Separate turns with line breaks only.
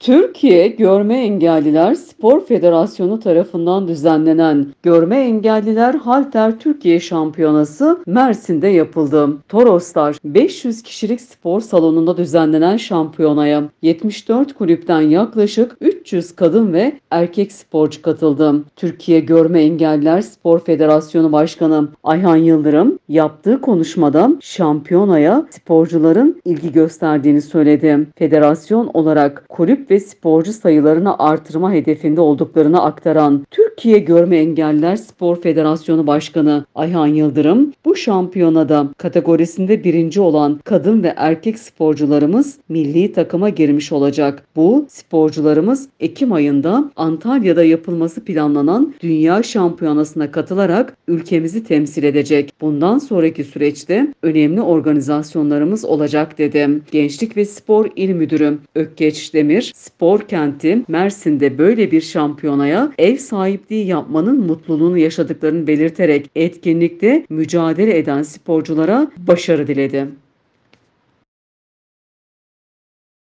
Türkiye Görme Engelliler Spor Federasyonu tarafından düzenlenen Görme Engelliler Halter Türkiye Şampiyonası Mersin'de yapıldı. Toroslar 500 kişilik spor salonunda düzenlenen şampiyonaya 74 kulüpten yaklaşık 300 kadın ve erkek sporcu katıldı. Türkiye Görme Engelliler Spor Federasyonu Başkanı Ayhan Yıldırım yaptığı konuşmada şampiyonaya sporcuların ilgi gösterdiğini söyledi. Federasyon olarak kulüp ve sporcu sayılarını artırma hedefinde olduklarını aktaran Türk Türkiye Görme Engeller Spor Federasyonu Başkanı Ayhan Yıldırım bu şampiyonada kategorisinde birinci olan kadın ve erkek sporcularımız milli takıma girmiş olacak. Bu sporcularımız Ekim ayında Antalya'da yapılması planlanan Dünya Şampiyonası'na katılarak ülkemizi temsil edecek. Bundan sonraki süreçte önemli organizasyonlarımız olacak dedi. Gençlik ve Spor İl Müdürü Ökkeç Demir, spor kenti Mersin'de böyle bir şampiyonaya ev sahipliği değişikliği yapmanın mutluluğunu yaşadıklarını belirterek etkinlikte mücadele eden sporculara başarı diledi.